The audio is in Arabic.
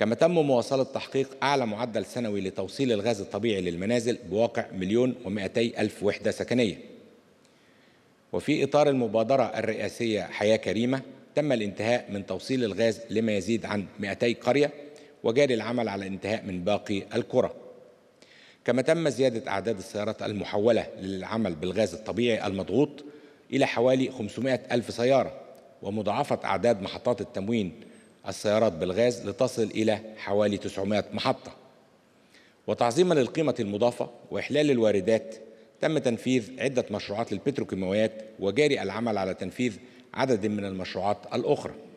كما تم مواصلة تحقيق أعلى معدل سنوي لتوصيل الغاز الطبيعي للمنازل بواقع مليون ومائتي ألف وحدة سكنية وفي إطار المبادرة الرئاسية حياة كريمة تم الانتهاء من توصيل الغاز لما يزيد عن 200 قرية وجاري العمل على الانتهاء من باقي القرى كما تم زيادة أعداد السيارات المحولة للعمل بالغاز الطبيعي المضغوط إلى حوالي 500 ألف سيارة ومضاعفة أعداد محطات التموين السيارات بالغاز لتصل إلى حوالي 900 محطة وتعظيما للقيمة المضافة وإحلال الواردات تم تنفيذ عدة مشروعات للبتروكيماويات وجاري العمل على تنفيذ عدد من المشروعات الأخرى